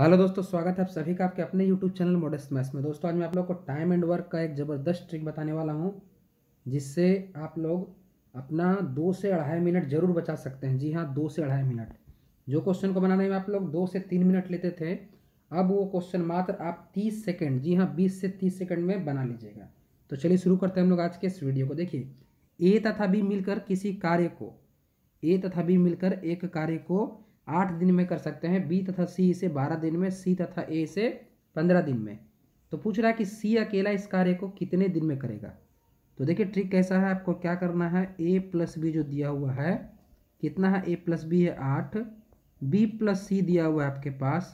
hello दोस्तों स्वागत है आप सभी का आपके अपने यूट्यूब चैनल मॉडल मैथ्स में दोस्तों आज मैं आप लोग को टाइम एंड वर्क का एक ज़बरदस्त ट्रिक बताने वाला हूँ जिससे आप लोग अपना दो से अढ़ाई मिनट जरूर बचा सकते हैं जी हाँ दो से अढ़ाई मिनट जो क्वेश्चन को बनाने में आप लोग दो से तीन मिनट लेते थे अब वो क्वेश्चन मात्र आप तीस सेकेंड जी हाँ बीस से तीस सेकेंड में बना लीजिएगा तो चलिए शुरू करते हैं हम लोग आज के इस वीडियो को देखिए ए तथा बी मिलकर किसी कार्य को ए तथा बी मिलकर एक कार्य को आठ दिन में कर सकते हैं बी तथा सी इसे बारह दिन में सी तथा ए से पंद्रह दिन में तो पूछ रहा है कि सी अकेला इस कार्य को कितने दिन में करेगा तो देखिए ट्रिक कैसा है आपको क्या करना है ए प्लस बी जो दिया हुआ है कितना है ए प्लस बी है आठ बी प्लस सी दिया हुआ है आपके पास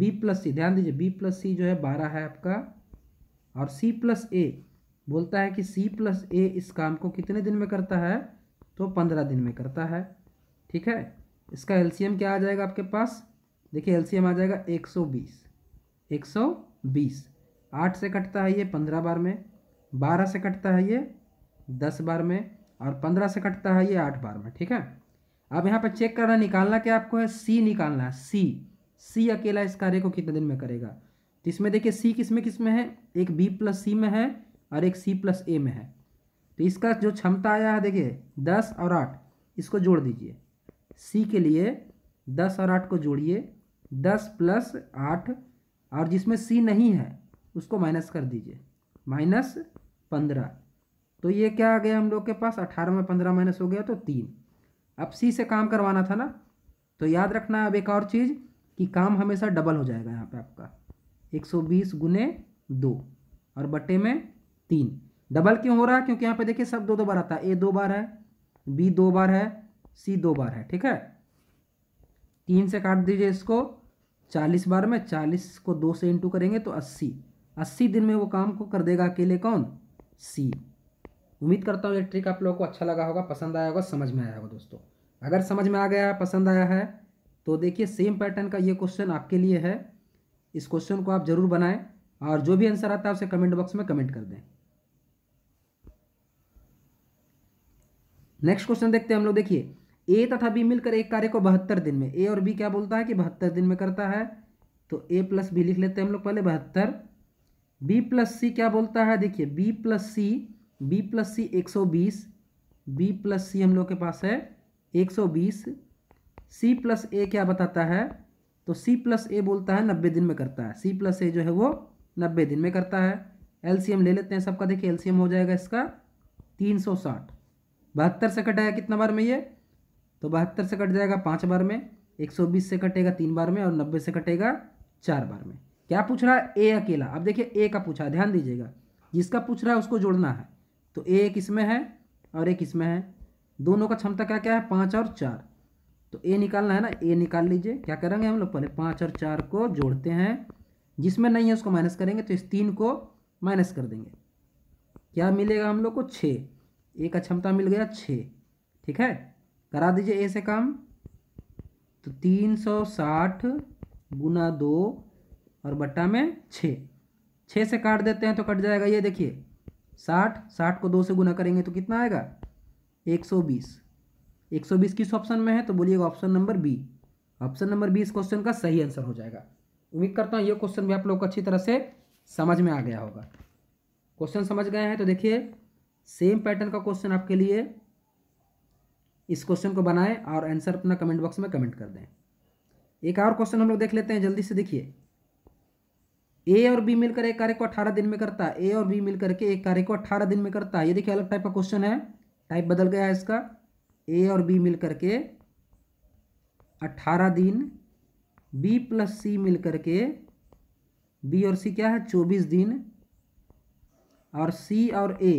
बी प्लस सी ध्यान दीजिए बी प्लस सी जो है बारह है आपका और सी प्लस ए बोलता है कि सी प्लस ए इस काम को कितने दिन में करता है तो पंद्रह दिन में करता है ठीक है इसका एलसीएम क्या आ जाएगा आपके पास देखिए एलसीएम आ जाएगा 120 120 आठ से कटता है ये पंद्रह बार में बारह से कटता है ये दस बार में और पंद्रह से कटता है ये आठ बार में ठीक है अब यहाँ पर चेक करना निकालना क्या आपको है सी निकालना है सी सी अकेला इस कार्य को कितने दिन में करेगा तो इसमें देखिए सी किस में किस में है एक बी प्लस सी में है और एक सी प्लस ए में है तो इसका जो क्षमता आया है देखिए दस और आठ इसको जोड़ दीजिए सी के लिए दस और आठ को जोड़िए दस प्लस आठ और जिसमें सी नहीं है उसको माइनस कर दीजिए माइनस पंद्रह तो ये क्या आ गया हम लोग के पास अठारह में पंद्रह माइनस हो गया तो तीन अब सी से काम करवाना था ना तो याद रखना अब एक और चीज़ कि काम हमेशा डबल हो जाएगा यहाँ पे आपका एक सौ बीस गुने दो और बटे में तीन डबल क्यों हो रहा है क्योंकि यहाँ पे देखिए सब दो दो बार आता है ए दो बार है बी दो बार है सी दो बार है ठीक है तीन से काट दीजिए इसको चालीस बार में चालीस को दो से इंटू करेंगे तो अस्सी अस्सी दिन में वो काम को कर देगा अकेले कौन सी उम्मीद करता हूँ ये ट्रिक आप लोगों को अच्छा लगा होगा पसंद आया होगा समझ में आया होगा दोस्तों अगर समझ में आ गया पसंद आया है तो देखिए सेम पैटर्न का ये क्वेश्चन आपके लिए है इस क्वेश्चन को आप ज़रूर बनाएं और जो भी आंसर आता है उसे कमेंट बॉक्स में कमेंट कर दें नेक्स्ट क्वेश्चन देखते हैं हम लोग देखिए ए तथा बी मिलकर एक कार्य को बहत्तर दिन में ए और बी क्या बोलता है कि बहत्तर दिन में करता है तो ए प्लस बी लिख लेते हैं हम लोग पहले बहत्तर बी प्लस सी क्या बोलता है देखिए B plus C B plus C एक सौ बीस बी प्लस सी हम लोग के पास है एक सौ बीस सी प्लस ए क्या बताता है तो सी प्लस ए बोलता है नब्बे दिन में करता है सी प्लस ए जो है वो नब्बे दिन में करता है एम ले लेते हैं सबका देखिए एम हो जाएगा इसका तीन सौ साठ बहत्तर से कटाया कितना बार में ये तो बहत्तर से कट जाएगा पाँच बार में एक सौ बीस से कटेगा तीन बार में और नब्बे से कटेगा चार बार में क्या पूछ रहा है ए अकेला अब देखिए ए का पूछा ध्यान दीजिएगा जिसका पूछ रहा है उसको जोड़ना है तो ए एक इसमें है और एक इसमें है दोनों का क्षमता क्या क्या है पाँच और चार तो ए निकालना है ना ए निकाल लीजिए क्या करेंगे हम लोग पहले पाँच और चार को जोड़ते हैं जिसमें नहीं है उसको माइनस करेंगे तो इस तीन को माइनस कर देंगे क्या मिलेगा हम लोग को छः ए का क्षमता मिल गया छः ठीक है करा दीजिए ए से काम तो तीन सौ साठ गुना दो और बट्टा में छः छः से काट देते हैं तो कट जाएगा ये देखिए साठ साठ को दो से गुना करेंगे तो कितना आएगा एक सौ बीस एक सौ बीस किस ऑप्शन में है तो बोलिएगा option number B option number B इस क्वेश्चन का सही आंसर हो जाएगा उम्मीद करता हूँ ये क्वेश्चन भी आप लोग को अच्छी तरह से समझ में आ गया होगा क्वेश्चन समझ गए हैं तो देखिए सेम पैटर्न का क्वेश्चन आपके लिए इस क्वेश्चन को बनाएं और आंसर अपना कमेंट बॉक्स में कमेंट कर दें एक और क्वेश्चन हम लोग देख लेते हैं जल्दी से देखिए ए और बी मिलकर एक कार्य को अठारह दिन में करता है ए और बी मिलकर के एक कार्य को अट्ठारह दिन में करता है ये देखिए अलग टाइप का क्वेश्चन है टाइप बदल गया है इसका ए और बी मिलकर के अट्ठारह दिन बी प्लस सी मिलकर के बी और सी क्या है चौबीस दिन और सी और ए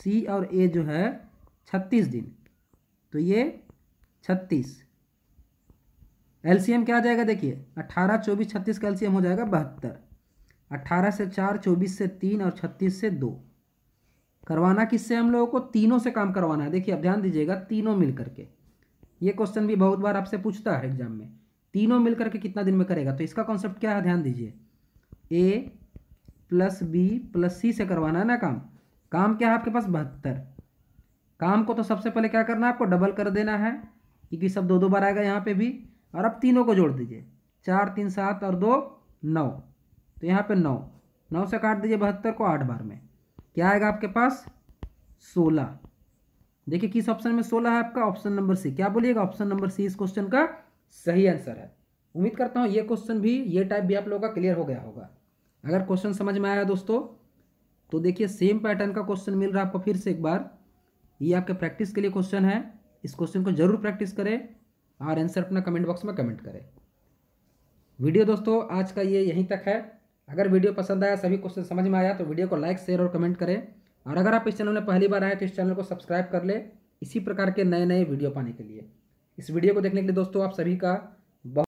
सी और ए जो है छत्तीस दिन तो ये छत्तीस एलसीएम क्या आ जाएगा देखिए अट्ठारह चौबीस छत्तीस का एलसीएम हो जाएगा बहत्तर अट्ठारह से चार चौबीस से तीन और छत्तीस से दो करवाना किससे हम लोगों को तीनों से काम करवाना है देखिए अब ध्यान दीजिएगा तीनों मिल करके ये क्वेश्चन भी बहुत बार आपसे पूछता है एग्जाम में तीनों मिल करके कितना दिन में करेगा तो इसका कॉन्सेप्ट क्या है ध्यान दीजिए A plus B plus C से करवाना है ना काम काम क्या है आपके पास बहत्तर काम को तो सबसे पहले क्या करना है आपको डबल कर देना है क्योंकि सब दो दो बार आएगा यहाँ पे भी और अब तीनों को जोड़ दीजिए चार तीन सात और दो नौ तो यहाँ पे नौ नौ से काट दीजिए बहत्तर को आठ बार में क्या आएगा आपके पास सोलह देखिए किस ऑप्शन में सोलह है आपका ऑप्शन नंबर सी क्या बोलिएगा ऑप्शन नंबर सी इस क्वेश्चन का सही आंसर है उम्मीद करता हूँ ये क्वेश्चन भी ये टाइप भी आप लोगों का क्लियर हो गया होगा अगर क्वेश्चन समझ में आया दोस्तों तो देखिए सेम पैटर्न का क्वेश्चन मिल रहा है आपको फिर से एक बार ये आपके प्रैक्टिस के लिए क्वेश्चन है इस क्वेश्चन को जरूर प्रैक्टिस करें और आंसर अपना कमेंट बॉक्स में कमेंट करें वीडियो दोस्तों आज का ये यहीं तक है अगर वीडियो पसंद आया सभी क्वेश्चन समझ में आया तो वीडियो को लाइक शेयर और कमेंट करें और अगर आप इस चैनल में पहली बार आए तो इस चैनल को सब्सक्राइब कर ले इसी प्रकार के नए नए वीडियो पाने के लिए इस वीडियो को देखने के लिए दोस्तों आप सभी का